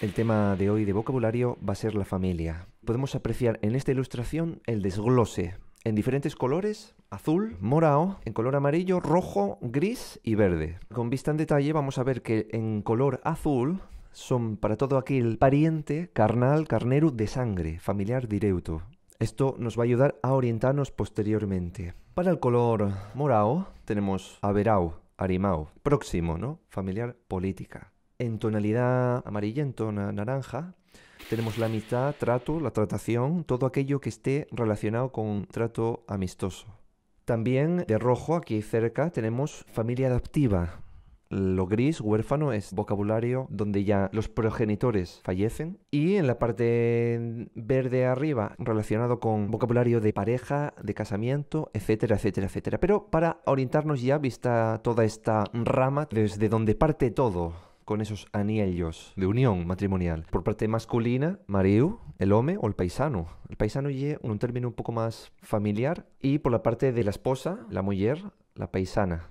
El tema de hoy de vocabulario va a ser la familia. Podemos apreciar en esta ilustración el desglose en diferentes colores, azul, morao, en color amarillo, rojo, gris y verde. Con vista en detalle vamos a ver que en color azul son para todo aquel pariente, carnal, carnero de sangre, familiar directo. Esto nos va a ayudar a orientarnos posteriormente. Para el color morao tenemos averao, arimao, próximo, ¿no? Familiar política en tonalidad amarilla, en tono naranja, tenemos la mitad trato, la tratación, todo aquello que esté relacionado con trato amistoso. También de rojo, aquí cerca, tenemos familia adaptiva. Lo gris, huérfano, es vocabulario donde ya los progenitores fallecen. Y en la parte verde arriba, relacionado con vocabulario de pareja, de casamiento, etcétera, etcétera, etcétera. Pero para orientarnos ya, vista toda esta rama, desde donde parte todo, con esos anillos de unión matrimonial. Por parte masculina, mariu, el hombre o el paisano. El paisano es un término un poco más familiar. Y por la parte de la esposa, la mujer, la paisana,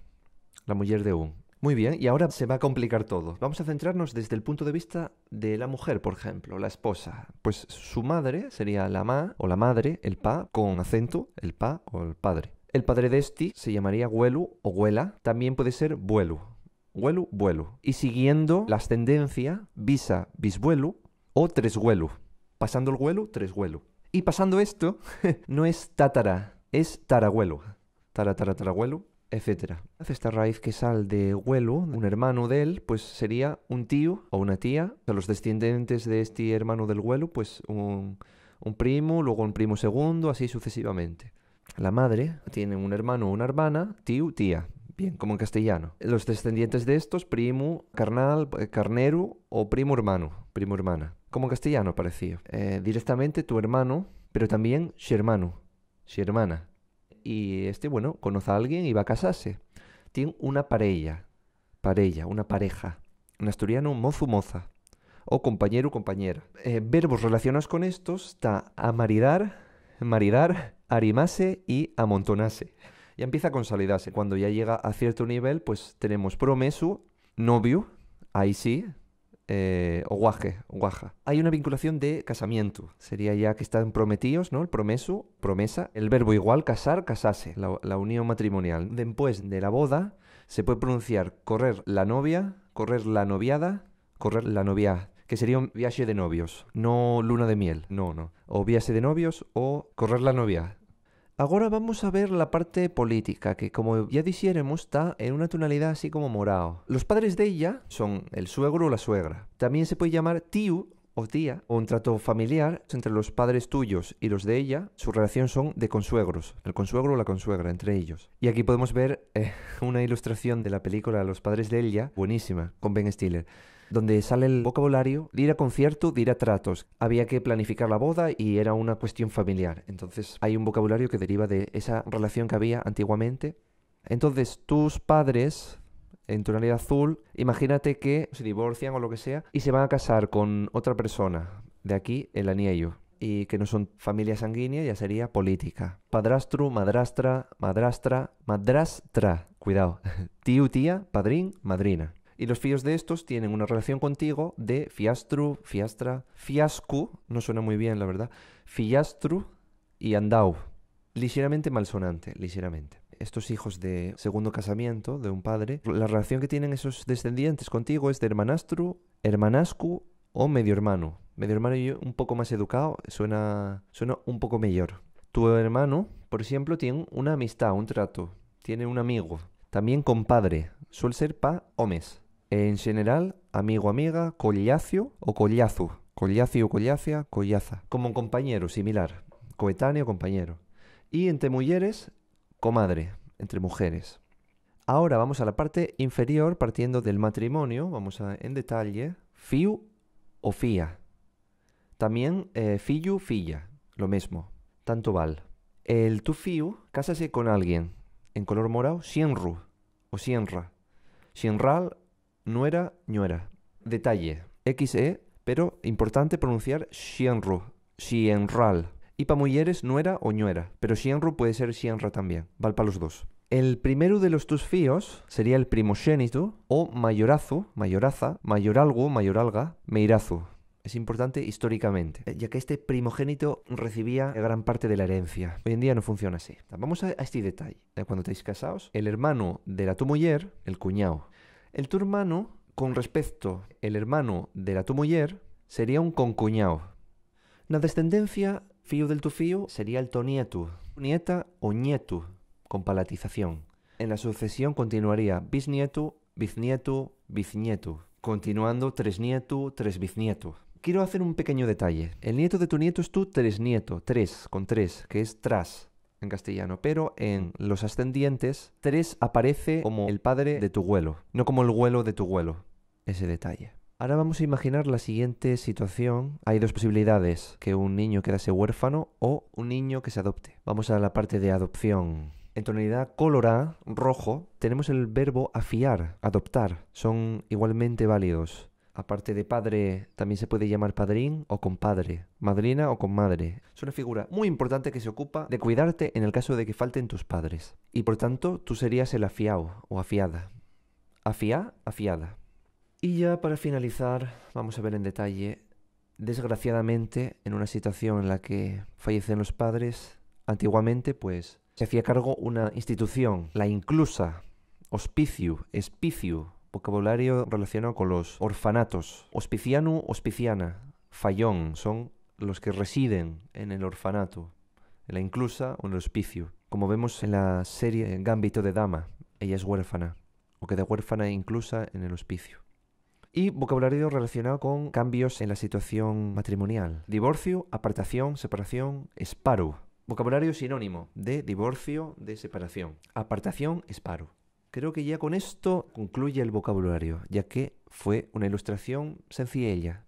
la mujer de un. Muy bien, y ahora se va a complicar todo. Vamos a centrarnos desde el punto de vista de la mujer, por ejemplo, la esposa. Pues su madre sería la ma o la madre, el pa, con acento, el pa o el padre. El padre de este se llamaría huelu o huela, también puede ser vuelo vuelo vuelo. Y siguiendo la ascendencia, visa, bisvuelo o vuelo. Pasando el tres vuelo Y pasando esto, no es tatara, es tarahuelo. Tara, tara, tarahuelo, etc. Esta raíz que sale de vuelo un hermano de él, pues sería un tío o una tía. de los descendientes de este hermano del vuelo pues un, un primo, luego un primo segundo, así sucesivamente. La madre tiene un hermano o una hermana, tío, tía bien, como en castellano. Los descendientes de estos, primo, carnal, eh, carnero o primo hermano, primo hermana. Como en castellano parecía. Eh, directamente tu hermano, pero también su hermano, su hermana. Y este, bueno, conoce a alguien y va a casarse. Tiene una pareja, parella, una pareja. En asturiano, mozu moza. O compañero compañera. Eh, verbos relacionados con estos está amaridar, maridar, arimase y amontonase ya empieza a consolidarse. Cuando ya llega a cierto nivel, pues tenemos promesu, novio, ahí sí, eh, o guaje, guaja. Hay una vinculación de casamiento. Sería ya que están prometidos, ¿no? El promesu, promesa. El verbo igual, casar, casase. La, la, unión matrimonial. Después de la boda, se puede pronunciar correr la novia, correr la noviada, correr la novia. Que sería un viaje de novios, no luna de miel, no, no. O viaje de novios o correr la novia. Ahora vamos a ver la parte política, que como ya dixéremos está en una tonalidad así como morado. Los padres de ella son el suegro o la suegra. También se puede llamar tío o tía, o un trato familiar entre los padres tuyos y los de ella, su relación son de consuegros, el consuegro o la consuegra entre ellos. Y aquí podemos ver eh, una ilustración de la película Los padres de ella, buenísima, con Ben Stiller donde sale el vocabulario de ir a concierto, de ir a tratos. Había que planificar la boda y era una cuestión familiar. Entonces hay un vocabulario que deriva de esa relación que había antiguamente. Entonces tus padres en tonalidad azul, imagínate que se divorcian o lo que sea y se van a casar con otra persona de aquí, el anillo, y que no son familia sanguínea, ya sería política. Padrastro, madrastra, madrastra, madrastra, cuidado. Tío, tía, padrín, madrina. Y los hijos de estos tienen una relación contigo de fiastru, fiastra, fiascu, no suena muy bien la verdad, fiastru y andau. Ligeramente malsonante, ligeramente. Estos hijos de segundo casamiento de un padre, la relación que tienen esos descendientes contigo es de hermanastru, hermanascu o medio hermano. Medio hermano y yo, un poco más educado, suena, suena un poco mejor. Tu hermano, por ejemplo, tiene una amistad, un trato, tiene un amigo, también compadre, suele ser pa mes. En general, amigo, amiga, collacio o collazu. Collacio, collacia, collaza. Como un compañero, similar. Coetáneo, compañero. Y entre mujeres, comadre, entre mujeres. Ahora vamos a la parte inferior, partiendo del matrimonio. Vamos a, en detalle. Fiu o fia. También eh, fillu, filla. Lo mismo. Tanto val. El tu fiu, cásase con alguien. En color morado, sienru o sienra. Sienral nuera, ñuera. Detalle, XE, pero importante pronunciar Xianru, Xienral. Y para mujeres, nuera o ñuera, pero Xianru puede ser Xienra también, Val para los dos. El primero de los tus fíos sería el primogénito o mayorazo, mayoraza, mayoralgo, mayoralga, meirazo. Es importante históricamente, eh, ya que este primogénito recibía gran parte de la herencia. Hoy en día no funciona así. Vamos a, este detalle. Eh, cuando estáis casados, el hermano de la tu mujer, el cuñado, el tu hermano, con respecto el hermano de la tu mujer, sería un concuñado. La descendencia fío del tu fío sería el tonietu, nieta o nietu, con palatización. En la sucesión continuaría bisnietu, bisnietu, bisnietu, continuando tres nietu, tres bisnietu. Quiero hacer un pequeño detalle. El nieto de tu nieto es tu tres nieto, tres, con tres, que es tras en castellano, pero en Los Ascendientes tres aparece como el padre de tu vuelo no como el vuelo de tu vuelo Ese detalle. Ahora vamos a imaginar la siguiente situación. Hay dos posibilidades, que un niño quedase huérfano o un niño que se adopte. Vamos a la parte de adopción. En tonalidad colora rojo, tenemos el verbo afiar, adoptar. Son igualmente válidos aparte de padre, también se puede llamar padrín o compadre, madrina o comadre. Es una figura muy importante que se ocupa de cuidarte en el caso de que falten tus padres. Y por tanto, tú serías el afiao o afiada. Afiá, afiada. Y ya para finalizar, vamos a ver en detalle, desgraciadamente, en una situación en la que fallecen los padres, antiguamente pues se hacía cargo una institución, la inclusa, hospicio, espicio vocabulario relacionado con los orfanatos. Hospiciano, hospiciana, fallón, son los que residen en el orfanato, en la inclusa o en el hospicio. Como vemos en la serie Gambito de Dama, ella es huérfana, o queda huérfana e inclusa en el hospicio. Y vocabulario relacionado con cambios en la situación matrimonial. Divorcio, apartación, separación, esparo. Vocabulario sinónimo de divorcio, de separación. Apartación, esparo. Creo que ya con esto concluye el vocabulario, ya que fue una ilustración sencilla.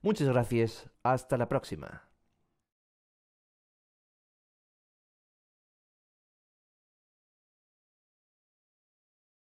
Muchas gracias, hasta la próxima.